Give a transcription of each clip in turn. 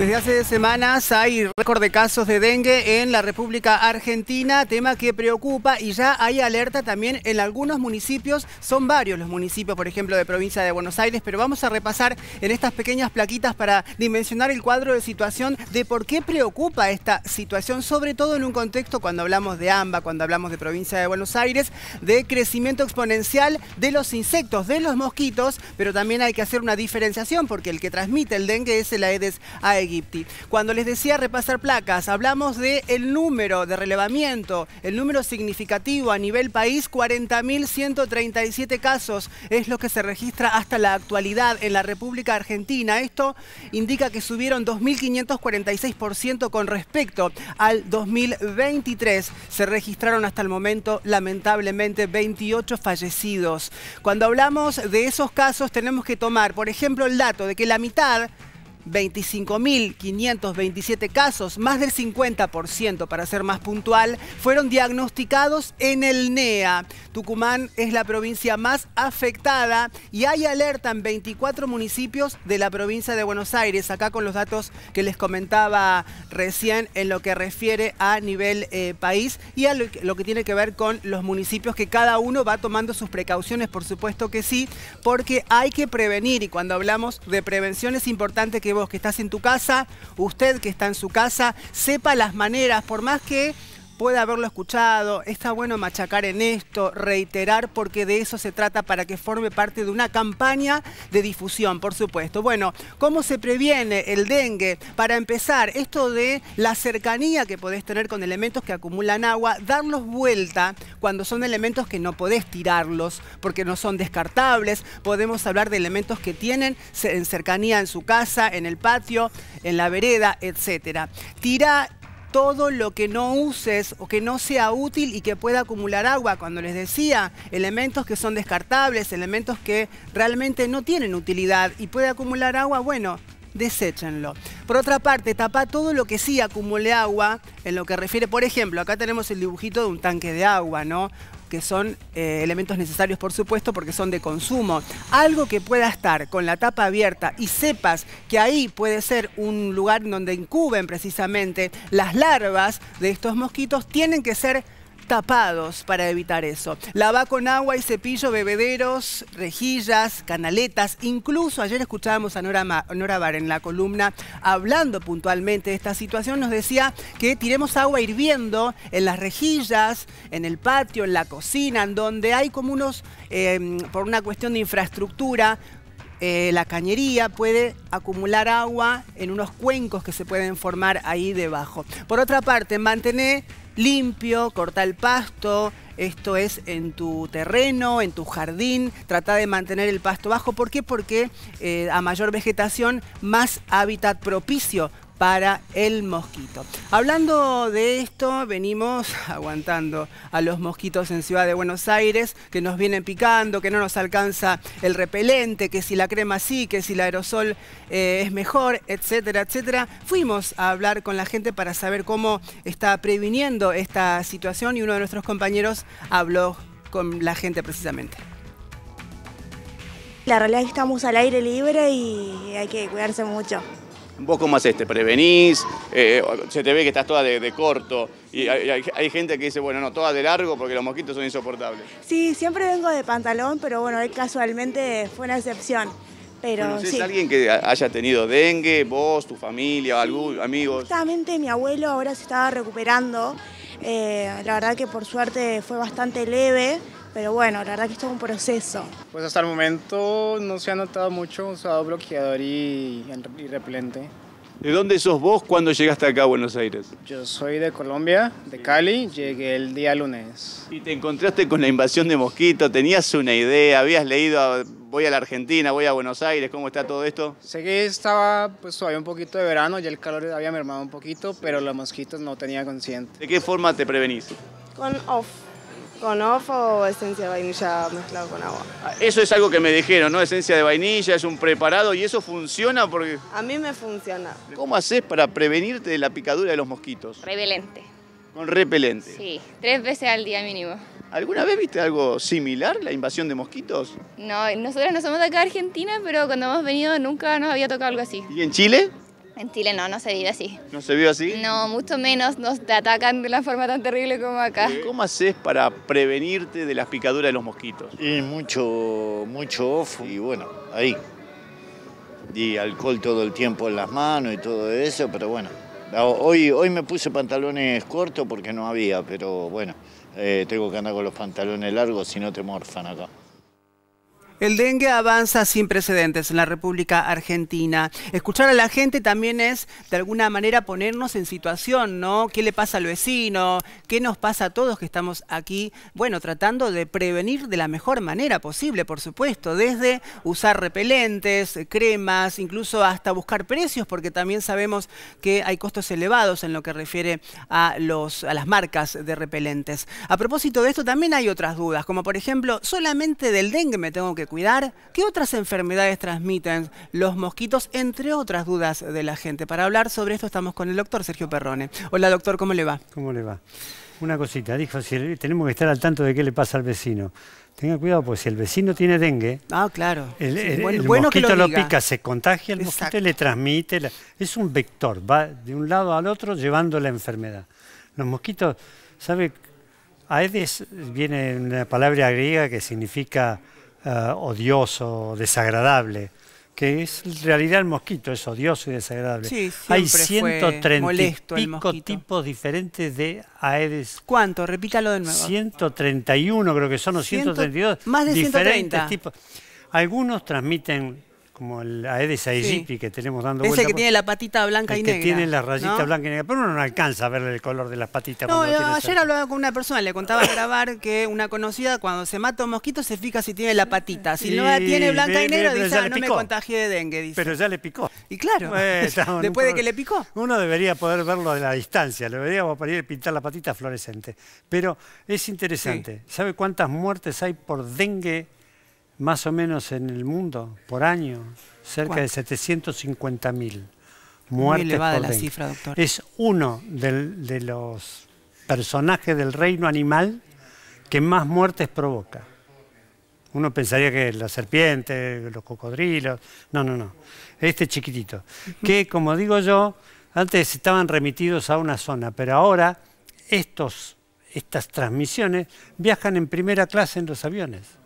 Desde hace semanas hay récord de casos de dengue en la República Argentina, tema que preocupa y ya hay alerta también en algunos municipios, son varios los municipios, por ejemplo, de provincia de Buenos Aires, pero vamos a repasar en estas pequeñas plaquitas para dimensionar el cuadro de situación de por qué preocupa esta situación, sobre todo en un contexto cuando hablamos de AMBA, cuando hablamos de provincia de Buenos Aires, de crecimiento exponencial de los insectos, de los mosquitos, pero también hay que hacer una diferenciación porque el que transmite el dengue es el Aedes aegypti cuando les decía repasar placas, hablamos de número de relevamiento, el número significativo a nivel país, 40.137 casos es lo que se registra hasta la actualidad en la República Argentina. Esto indica que subieron 2.546% con respecto al 2023. Se registraron hasta el momento, lamentablemente, 28 fallecidos. Cuando hablamos de esos casos, tenemos que tomar, por ejemplo, el dato de que la mitad 25.527 casos, más del 50% para ser más puntual, fueron diagnosticados en el NEA. Tucumán es la provincia más afectada y hay alerta en 24 municipios de la provincia de Buenos Aires, acá con los datos que les comentaba recién en lo que refiere a nivel eh, país y a lo, que tiene que ver con los municipios que cada uno va tomando sus precauciones, por supuesto que sí, porque hay que prevenir y cuando hablamos de prevención es importante que que estás en tu casa, usted que está en su casa, sepa las maneras, por más que puede haberlo escuchado, está bueno machacar en esto, reiterar, porque de eso se trata para que forme parte de una campaña de difusión, por supuesto. Bueno, ¿cómo se previene el dengue? Para empezar, esto de la cercanía que podés tener con elementos que acumulan agua, darlos vuelta cuando son elementos que no podés tirarlos, porque no son descartables. Podemos hablar de elementos que tienen en cercanía en su casa, en el patio, en la vereda, etc. Tira todo lo que no uses o que no sea útil y que pueda acumular agua. Cuando les decía, elementos que son descartables, elementos que realmente no tienen utilidad y puede acumular agua, bueno, deséchenlo. Por otra parte, tapa todo lo que sí acumule agua, en lo que refiere, por ejemplo, acá tenemos el dibujito de un tanque de agua, ¿no? que son eh, elementos necesarios, por supuesto, porque son de consumo. Algo que pueda estar con la tapa abierta y sepas que ahí puede ser un lugar donde incuben precisamente las larvas de estos mosquitos, tienen que ser tapados para evitar eso. Lava con agua y cepillo bebederos, rejillas, canaletas. Incluso ayer escuchábamos a Nora, Bar en la columna hablando puntualmente de esta situación. Nos decía que tiremos agua hirviendo en las rejillas, en el patio, en la cocina, en donde hay como unos, em, por una cuestión de infraestructura, eh, la cañería puede acumular agua en unos cuencos que se pueden formar ahí debajo. Por otra parte, mantener limpio, corta el pasto, esto es en tu terreno, en tu jardín, trata de mantener el pasto bajo. ¿Por qué? Porque eh, a mayor vegetación, más hábitat propicio para el mosquito. Hablando de esto, venimos aguantando a los mosquitos en Ciudad de Buenos Aires, que nos vienen picando, que no nos alcanza el repelente, que si la crema sí, que si el aerosol eh, es mejor, etcétera, etcétera. Fuimos a hablar con la gente para saber cómo está previniendo esta situación y uno de nuestros compañeros habló con la gente precisamente. La realidad es que estamos al aire libre y hay que cuidarse mucho. Vos cómo haces, te prevenís, eh, se te ve que estás toda de, corto. Y hay, gente que dice, bueno, no, toda de largo porque los mosquitos son insoportables. Sí, siempre vengo de pantalón, pero bueno, él casualmente fue una excepción. Pero, ¿Conoces alguien que haya tenido dengue? ¿Vos, tu familia, algún, amigo? Justamente mi abuelo ahora se estaba recuperando. Eh, la verdad que por suerte fue bastante leve. Pero bueno, la verdad que esto es un proceso. Pues hasta el momento no se ha notado mucho sábado bloqueador y, y ¿De dónde sos vos cuando llegaste acá a Buenos Aires? Yo soy de Colombia, de Cali, llegué el día lunes. ¿Y te encontraste con la invasión de mosquitos, ¿Tenías una idea? ¿Habías leído ah, voy a la Argentina, voy a Buenos Aires? ¿Cómo está todo esto? Sé que estaba pues todavía un poquito de verano, ya el calor había mermado un poquito, pero los mosquitos no tenía consciente. ¿De qué forma te prevenís? Con off con o esencia de vainilla mezclado con agua. Eso es algo que me dijeron, ¿no? Esencia de vainilla, es un preparado y eso funciona porque... A mí me funciona. ¿Cómo haces para prevenirte de la picadura de los mosquitos? Repelente. Con repelente. Sí, tres veces al día mínimo. ¿Alguna vez viste algo similar, la invasión de mosquitos? No, nosotros no somos de acá Argentina, pero cuando hemos venido nunca nos había tocado algo así. ¿Y en Chile? En Chile no, no se vive así. ¿No se vive así? No, mucho menos nos atacan de una forma tan terrible como acá. ¿Cómo haces para prevenirte de las picaduras de los mosquitos? Y mucho, mucho y bueno, ahí. Y alcohol todo el tiempo en las manos y todo eso, pero bueno. Hoy, hoy me puse pantalones cortos porque no había, pero bueno, eh, tengo que andar con los pantalones largos si no te morfan acá. El dengue avanza sin precedentes en la República Argentina. Escuchar a la gente también es, de alguna manera, ponernos en situación, ¿no? ¿Qué le pasa al vecino? ¿Qué nos pasa a todos que estamos aquí? Bueno, tratando de prevenir de la mejor manera posible, por supuesto, desde usar repelentes, cremas, incluso hasta buscar precios, porque también sabemos que hay costos elevados en lo que refiere a, los, a las marcas de repelentes. A propósito de esto, también hay otras dudas, como por ejemplo, solamente del dengue me tengo que cuidar? ¿Qué otras enfermedades transmiten los mosquitos, entre otras dudas de la gente? Para hablar sobre esto estamos con el doctor Sergio Perrone. Hola doctor, ¿cómo le va? ¿Cómo le va? Una cosita, dijo, si tenemos que estar al tanto de qué le pasa al vecino. Tenga cuidado, porque si el vecino tiene dengue, ah, claro. el, bueno, mosquito que lo, pica, se contagia el mosquito le transmite. es un vector, va de un lado al otro llevando la enfermedad. Los mosquitos, ¿sabe? Aedes viene una palabra griega que significa eh, odioso, desagradable, que es en realidad el mosquito, es odioso y desagradable. Hay 130 y pico tipos diferentes de Aedes. ¿Cuánto? Repítalo de nuevo. 131 creo que son, o 132. Más de 130. Diferentes tipos. Algunos transmiten como el Aedes aegypti que tenemos dando vueltas Ese que tiene la patita blanca y negra. que tiene la rayita blanca y negra, pero uno no alcanza a ver el color de las patitas. No, ayer hablaba con una persona, le contaba a grabar que una conocida cuando se mata un mosquito se fija si tiene la patita. Si no la tiene blanca y negra, dice, ah, no me contagie de dengue, Pero ya le picó. Y claro, después de que le picó. Uno debería poder verlo de la distancia, le deberíamos poder pintar la patita fluorescente. Pero es interesante, ¿sabe cuántas muertes hay por dengue más o menos en el mundo por año, cerca de 750.000 mil muertes. Muy elevada la cifra, doctor. Es uno de los personajes del reino animal que más muertes provoca. Uno pensaría que la serpiente, los cocodrilos. No, no, no. Este chiquitito. Que, como digo yo, antes estaban remitidos a una zona, pero ahora estos, estas transmisiones viajan en primera clase en los aviones.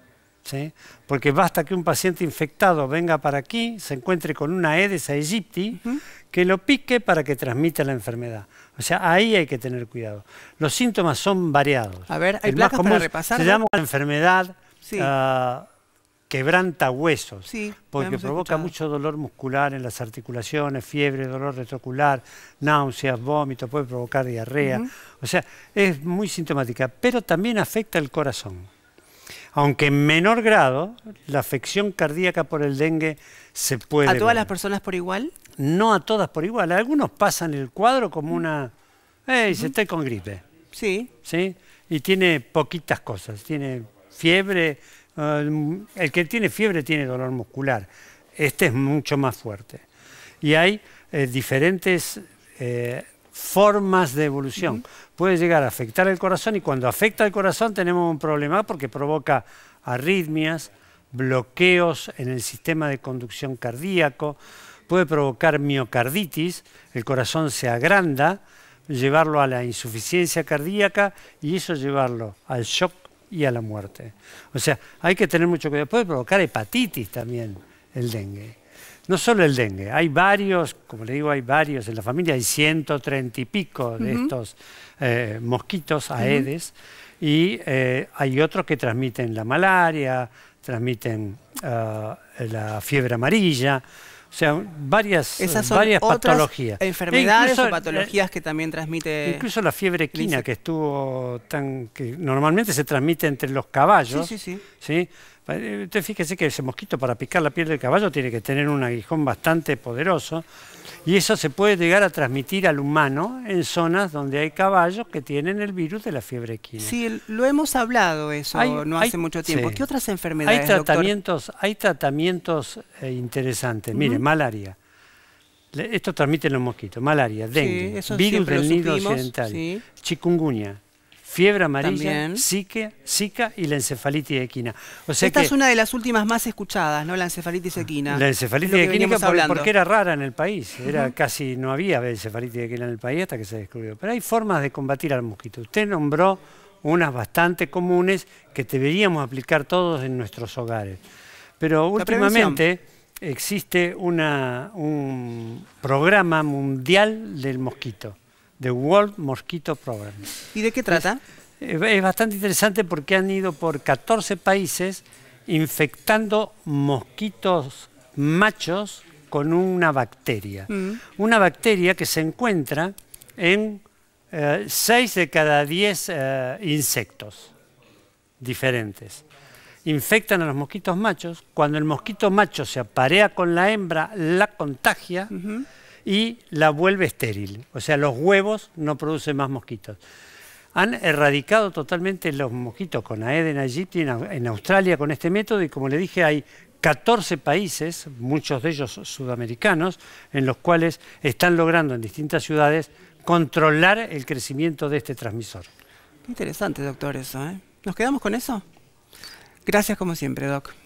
¿sí? porque basta que un paciente infectado venga para aquí, se encuentre con una Aedes aegypti, que lo pique para que transmita la enfermedad. O sea, ahí hay que tener cuidado. Los síntomas son variados. A ver, hay El más común para repasar. Se llama enfermedad ah, quebranta huesos, porque provoca mucho dolor muscular en las articulaciones, fiebre, dolor retrocular, náuseas, vómitos, puede provocar diarrea. O sea, es muy sintomática, pero también afecta el corazón. Aunque en menor grado, la afección cardíaca por el dengue se puede... ¿A todas las personas por igual? No a todas por igual. Algunos pasan el cuadro como una... ¡Ey, se está con gripe! Sí. ¿Sí? Y tiene poquitas cosas. Tiene fiebre. Eh, el que tiene fiebre tiene dolor muscular. Este es mucho más fuerte. Y hay eh, diferentes eh, formas de evolución. Puede llegar a afectar el corazón y cuando afecta el corazón tenemos un problema porque provoca arritmias, bloqueos en el sistema de conducción cardíaco, puede provocar miocarditis, el corazón se agranda, llevarlo a la insuficiencia cardíaca y eso llevarlo al shock y a la muerte. O sea, hay que tener mucho cuidado. Puede provocar hepatitis también el dengue. No solo el dengue, hay varios, como le digo, hay varios en la familia, hay 130 y pico de estos eh, mosquitos aedes, y eh, hay otros que transmiten la malaria, transmiten ah, la fiebre amarilla, o sea, varias, Esas son varias otras patologías. E enfermedades o patologías eh, que también transmite. Incluso la fiebre equina que estuvo tan. que normalmente se transmite entre los caballos. sí, sí. ¿sí? Usted fíjese que ese mosquito para picar la piel del caballo tiene que tener un aguijón bastante poderoso y eso se puede llegar a transmitir al humano en zonas donde hay caballos que tienen el virus de la fiebre equina. Sí, lo hemos hablado eso no hace mucho tiempo. ¿Qué otras enfermedades, Hay tratamientos, Hay tratamientos eh, interesantes. Mire, malaria. esto transmiten los mosquitos. Malaria, dengue, virus del occidental, chikungunya, fiebre amarilla, y la encefalitis equina. Esta es una de las últimas más escuchadas, ¿no? La encefalitis equina. La encefalitis equina porque era rara en el país. Era Casi no había encefalitis equina en el país hasta que se descubrió. Pero hay formas de combatir al mosquito. Usted nombró unas bastante comunes que deberíamos aplicar todos en nuestros hogares. Pero últimamente existe una, un programa mundial del mosquito The World Mosquito Program. ¿Y de qué trata? Es, bastante interesante porque han ido por 14 países infectando mosquitos machos con una bacteria. Mm. Una bacteria que se encuentra en 6 eh, de cada 10 eh, insectos diferentes. Infectan a los mosquitos machos. Cuando el mosquito macho se aparea con la hembra, la contagia y la vuelve estéril. O sea, los huevos no producen más mosquitos. Han erradicado totalmente los mosquitos con Aedes en aegypti en Australia con este método y como le dije hay 14 países, muchos de ellos sudamericanos, en los cuales están logrando en distintas ciudades controlar el crecimiento de este transmisor. Interesante, doctor, eso. ¿eh? ¿Nos quedamos con eso? Gracias como siempre, doc.